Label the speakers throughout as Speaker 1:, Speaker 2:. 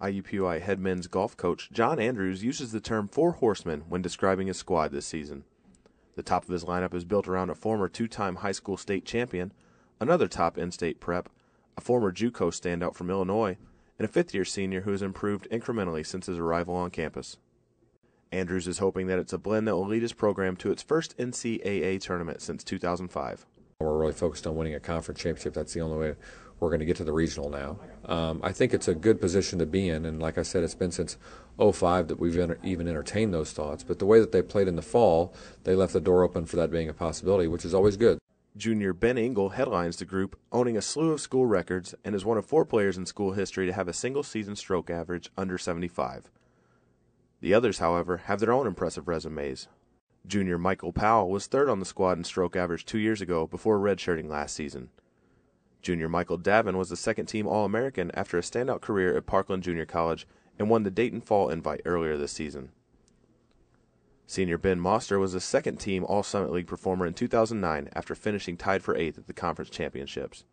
Speaker 1: IUPUI head men's golf coach John Andrews uses the term four horsemen when describing his squad this season. The top of his lineup is built around a former two time high school state champion, another top in state prep, a former Juco standout from Illinois, and a fifth year senior who has improved incrementally since his arrival on campus. Andrews is hoping that it's a blend that will lead his program to its first NCAA tournament since 2005.
Speaker 2: We're really focused on winning a conference championship. That's the only way we're going to get to the regional now. Um, I think it's a good position to be in, and like I said, it's been since 05 that we've enter- even entertained those thoughts. But the way that they played in the fall, they left the door open for that being a possibility, which is always good.
Speaker 1: Junior Ben Engel headlines the group, owning a slew of school records, and is one of four players in school history to have a single season stroke average under 75. The others, however, have their own impressive resumes, Junior Michael Powell was third on the squad in stroke average two years ago before redshirting last season. Junior Michael Davin was a second team All American after a standout career at Parkland Junior College and won the Dayton Fall Invite earlier this season. Senior Ben Moster was a second team All Summit League performer in 2009 after finishing
Speaker 2: tied for eighth at the conference championships.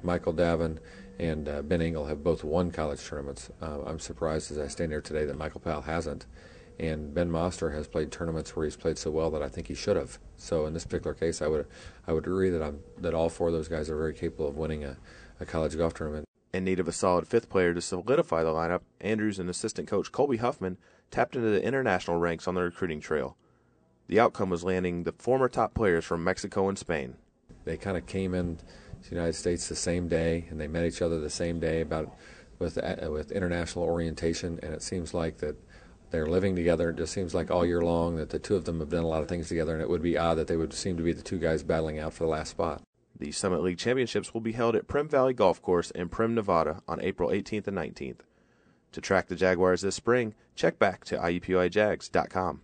Speaker 2: Michael Davin and uh, Ben Engel have both won college tournaments. Uh, I'm surprised as I stand here today that Michael Powell hasn't. And Ben Moster has played tournaments where he's played so well that I think he should have. So in this particular case, I would I would agree that I'm that all four of those guys are very capable of winning a, a college golf tournament. In need of a solid
Speaker 1: fifth player to solidify the lineup, Andrews and assistant coach Colby Huffman tapped into the international ranks on the recruiting trail. The outcome was landing the former top players from Mexico and Spain.
Speaker 2: They kind of came in the United States the same day, and they met each other the same day about with uh, with international orientation, and it seems like that they're living together. It just seems like all year long that the two of them have done a lot of things together, and it would be odd that they would seem to be the two guys battling out for the
Speaker 1: last spot. The Summit League Championships will be held at Prim Valley Golf Course in Prim, Nevada on April 18th and 19th. To track the Jaguars this spring, check back to IUPUIJags.com.